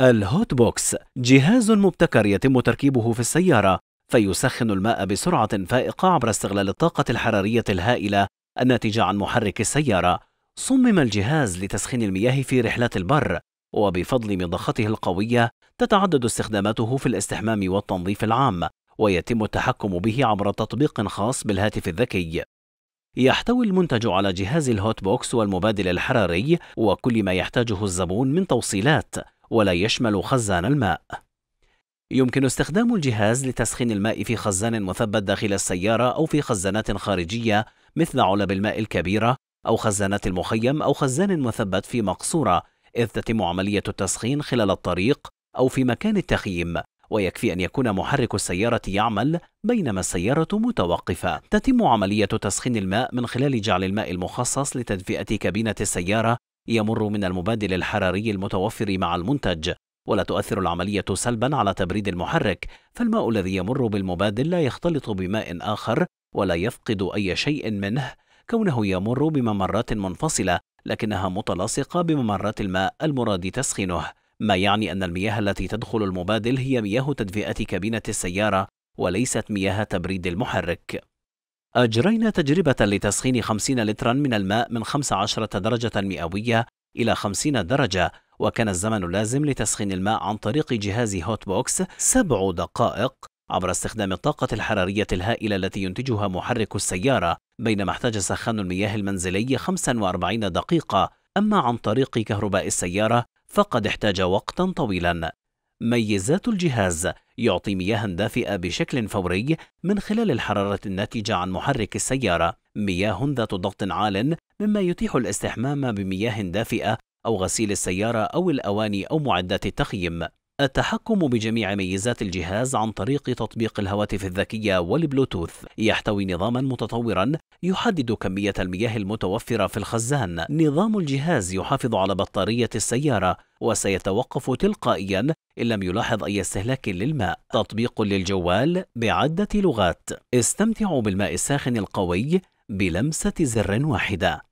الهوت بوكس جهاز مبتكر يتم تركيبه في السيارة فيسخن الماء بسرعة فائقة عبر استغلال الطاقة الحرارية الهائلة الناتجة عن محرك السيارة. صمم الجهاز لتسخين المياه في رحلات البر، وبفضل مضخته القوية تتعدد استخداماته في الاستحمام والتنظيف العام، ويتم التحكم به عبر تطبيق خاص بالهاتف الذكي. يحتوي المنتج على جهاز الهوت بوكس والمبادل الحراري وكل ما يحتاجه الزبون من توصيلات ولا يشمل خزان الماء يمكن استخدام الجهاز لتسخين الماء في خزان مثبت داخل السيارة أو في خزانات خارجية مثل علب الماء الكبيرة أو خزانات المخيم أو خزان مثبت في مقصورة إذ تتم عملية التسخين خلال الطريق أو في مكان التخييم ويكفي أن يكون محرك السيارة يعمل بينما السيارة متوقفة. تتم عملية تسخين الماء من خلال جعل الماء المخصص لتدفئة كابينة السيارة يمر من المبادل الحراري المتوفر مع المنتج ولا تؤثر العملية سلبا على تبريد المحرك فالماء الذي يمر بالمبادل لا يختلط بماء آخر ولا يفقد أي شيء منه كونه يمر بممرات منفصلة لكنها متلاصقة بممرات الماء المراد تسخينه ما يعني أن المياه التي تدخل المبادل هي مياه تدفئة كابينة السيارة وليست مياه تبريد المحرك أجرينا تجربة لتسخين 50 لترا من الماء من 15 درجة مئوية إلى 50 درجة وكان الزمن اللازم لتسخين الماء عن طريق جهاز هوت بوكس سبع دقائق عبر استخدام الطاقة الحرارية الهائلة التي ينتجها محرك السيارة بينما احتاج سخان المياه المنزلي 45 دقيقة أما عن طريق كهرباء السيارة فقد احتاج وقتا طويلا ميزات الجهاز يعطي مياها دافئة بشكل فوري من خلال الحرارة الناتجة عن محرك السيارة مياه ذات ضغط عال مما يتيح الاستحمام بمياه دافئة أو غسيل السيارة أو الأواني أو معدات التخييم التحكم بجميع ميزات الجهاز عن طريق تطبيق الهواتف الذكية والبلوتوث يحتوي نظاما متطورا يحدد كمية المياه المتوفرة في الخزان نظام الجهاز يحافظ على بطارية السيارة وسيتوقف تلقائيا إن لم يلاحظ أي استهلاك للماء تطبيق للجوال بعدة لغات استمتعوا بالماء الساخن القوي بلمسة زر واحدة